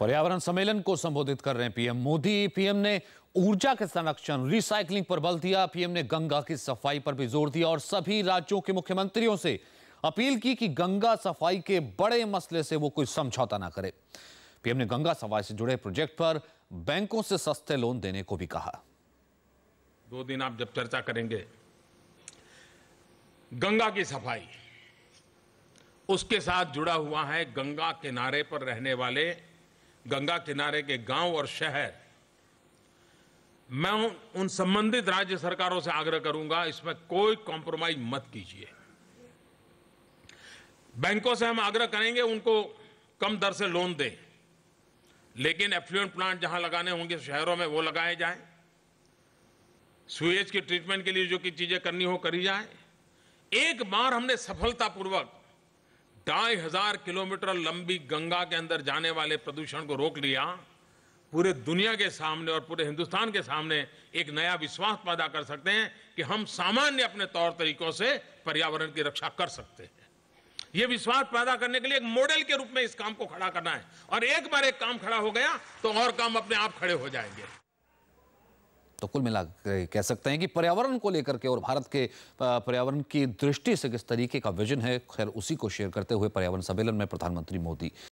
पर्यावरण सम्मेलन को संबोधित कर रहे हैं पीएम मोदी पीएम ने ऊर्जा के संरक्षण रिसाइकलिंग पर बल दिया पीएम ने गंगा की सफाई पर भी जोर दिया और सभी राज्यों के मुख्यमंत्रियों से अपील की कि गंगा सफाई के बड़े मसले से वो कोई समझौता ना करे पीएम ने गंगा सफाई से जुड़े प्रोजेक्ट पर बैंकों से सस्ते लोन देने को भी कहा दो दिन आप जब चर्चा करेंगे गंगा की सफाई उसके साथ जुड़ा हुआ है गंगा किनारे पर रहने वाले गंगा किनारे के गांव और शहर मैं उन संबंधित राज्य सरकारों से आग्रह करूंगा इसमें कोई कॉम्प्रोमाइज मत कीजिए बैंकों से हम आग्रह करेंगे उनको कम दर से लोन दें लेकिन एफ्लुएंट प्लांट जहां लगाने होंगे शहरों में वो लगाए जाएं सुएज के ट्रीटमेंट के लिए जो कि चीजें करनी हो करी जाए एक बार हमने सफलतापूर्वक ढाई हजार किलोमीटर लंबी गंगा के अंदर जाने वाले प्रदूषण को रोक लिया पूरे दुनिया के सामने और पूरे हिंदुस्तान के सामने एक नया विश्वास पैदा कर सकते हैं कि हम सामान्य अपने तौर तरीकों से पर्यावरण की रक्षा कर सकते हैं ये विश्वास पैदा करने के लिए एक मॉडल के रूप में इस काम को खड़ा करना है और एक बार एक काम खड़ा हो गया तो और काम अपने आप खड़े हो जाएंगे तो कुल मिला कह सकते हैं कि पर्यावरण को लेकर के और भारत के पर्यावरण की दृष्टि से किस तरीके का विजन है खैर उसी को शेयर करते हुए पर्यावरण सम्मेलन में प्रधानमंत्री मोदी